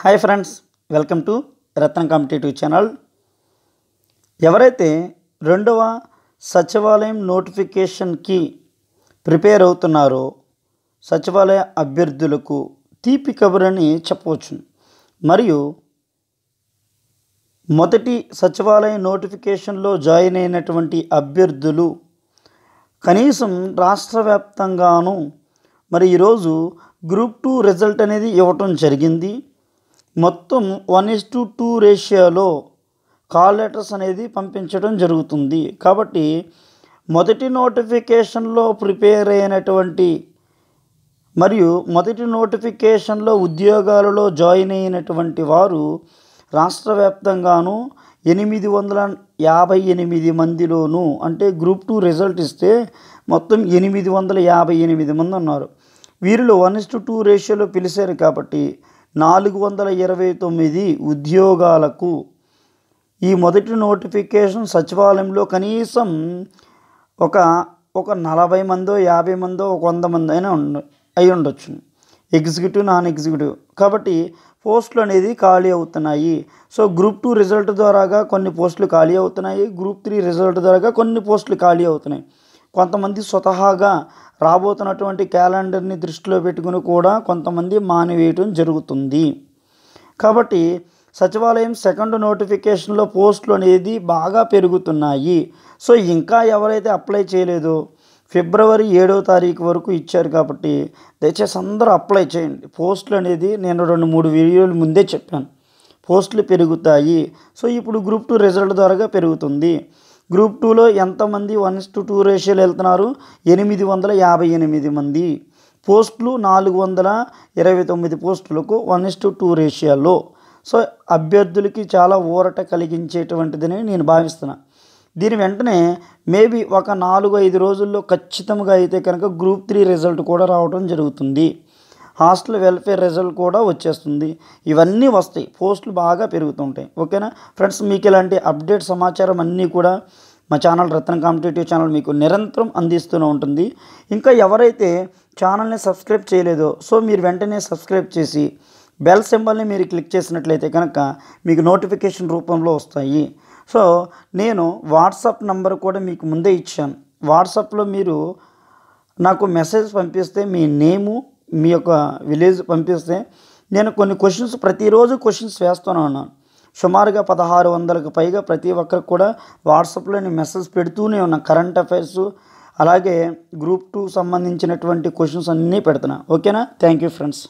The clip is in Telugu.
hi friends welcome to Ratnam competitive channel ఎవరైతే రెండవ సచివాలయం నోటిఫికేషన్కి ప్రిపేర్ అవుతున్నారో సచివాలయ అభ్యర్థులకు తీపి కబురని చెప్పవచ్చు మరియు మొదటి సచివాలయ నోటిఫికేషన్లో జాయిన్ అయినటువంటి అభ్యర్థులు కనీసం రాష్ట్ర వ్యాప్తంగాను మరి ఈరోజు గ్రూప్ టూ రిజల్ట్ అనేది ఇవ్వటం జరిగింది మొత్తం వన్ ఇస్ టు టూ రేషియోలో కాల్ లెటర్స్ అనేది పంపించడం జరుగుతుంది కాబట్టి మొదటి నోటిఫికేషన్లో ప్రిపేర్ అయినటువంటి మరియు మొదటి నోటిఫికేషన్లో ఉద్యోగాలలో జాయిన్ అయినటువంటి వారు రాష్ట్ర వ్యాప్తంగాను ఎనిమిది వందల యాభై ఎనిమిది మందిలోనూ అంటే గ్రూప్ టూ రిజల్ట్ ఇస్తే మొత్తం ఎనిమిది వందల యాభై ఎనిమిది మంది ఉన్నారు వీరిలో వన్ ఇస్ టు టూ రేషియోలో పిలిచారు కాబట్టి నాలుగు వందల ఇరవై తొమ్మిది ఉద్యోగాలకు ఈ మొదటి నోటిఫికేషన్ సచివాలయంలో కనీసం ఒక ఒక నలభై మందో యాభై మందో ఒక వంద మంది అయినా ఉండ అయి ఉండొచ్చు ఎగ్జిక్యూటివ్ నాన్ ఎగ్జిక్యూటివ్ కాబట్టి పోస్టులు అనేది ఖాళీ అవుతున్నాయి సో గ్రూప్ టూ రిజల్ట్ ద్వారాగా కొన్ని పోస్టులు ఖాళీ అవుతున్నాయి గ్రూప్ త్రీ రిజల్ట్ ద్వారాగా కొన్ని పోస్టులు ఖాళీ అవుతున్నాయి కొంతమంది స్వతహాగా రాబోతున్నటువంటి క్యాలెండర్ని దృష్టిలో పెట్టుకుని కూడా కొంతమంది మానివేయటం జరుగుతుంది కాబట్టి సచివాలయం సెకండ్ నోటిఫికేషన్లో పోస్టులు అనేది బాగా పెరుగుతున్నాయి సో ఇంకా ఎవరైతే అప్లై చేయలేదో ఫిబ్రవరి ఏడో తారీఖు వరకు ఇచ్చారు కాబట్టి దయచేసి అందరూ అప్లై చేయండి పోస్టులు అనేది నేను రెండు మూడు వీడియోలు ముందే చెప్పాను పోస్టులు పెరుగుతాయి సో ఇప్పుడు గ్రూప్ టూ రిజల్ట్ ద్వారా పెరుగుతుంది గ్రూప్ టూలో ఎంతమంది వన్ టు టూ రేషియోలు వెళ్తున్నారు ఎనిమిది వందల యాభై ఎనిమిది మంది పోస్టులు నాలుగు వందల ఇరవై తొమ్మిది పోస్టులకు వన్ టు టూ రేషియోలో సో అభ్యర్థులకి చాలా ఊరట కలిగించేటువంటిదని నేను భావిస్తున్నాను దీని వెంటనే మేబీ ఒక నాలుగు ఐదు రోజుల్లో ఖచ్చితంగా అయితే కనుక గ్రూప్ త్రీ రిజల్ట్ కూడా రావడం జరుగుతుంది హాస్టల్ వెల్ఫేర్ రిజల్ట్ కూడా వచ్చేస్తుంది ఇవన్నీ వస్తాయి పోస్టులు బాగా పెరుగుతుంటాయి ఓకేనా ఫ్రెండ్స్ మీకు ఇలాంటి అప్డేట్ సమాచారం అన్నీ కూడా మా ఛానల్ రత్న కాంపిటేటివ్ ఛానల్ మీకు నిరంతరం అందిస్తూనే ఉంటుంది ఇంకా ఎవరైతే ఛానల్ని సబ్స్క్రైబ్ చేయలేదో సో మీరు వెంటనే సబ్స్క్రైబ్ చేసి బెల్ సింబల్ని మీరు క్లిక్ చేసినట్లయితే కనుక మీకు నోటిఫికేషన్ రూపంలో వస్తాయి సో నేను వాట్సాప్ నంబర్ కూడా మీకు ముందే ఇచ్చాను వాట్సాప్లో మీరు నాకు మెసేజ్ పంపిస్తే మీ నేము మీ యొక్క విలేజ్ పంపిస్తే నేను కొన్ని క్వశ్చన్స్ ప్రతిరోజు క్వశ్చన్స్ వేస్తూనే ఉన్నాను సుమారుగా పదహారు వందలకు పైగా ప్రతి ఒక్కరికి కూడా వాట్సాప్లో నేను మెసేజ్ పెడుతూనే ఉన్నాను కరెంట్ అఫైర్స్ అలాగే గ్రూప్ టూ సంబంధించినటువంటి క్వశ్చన్స్ అన్నీ పెడుతున్నా ఓకేనా థ్యాంక్ యూ ఫ్రెండ్స్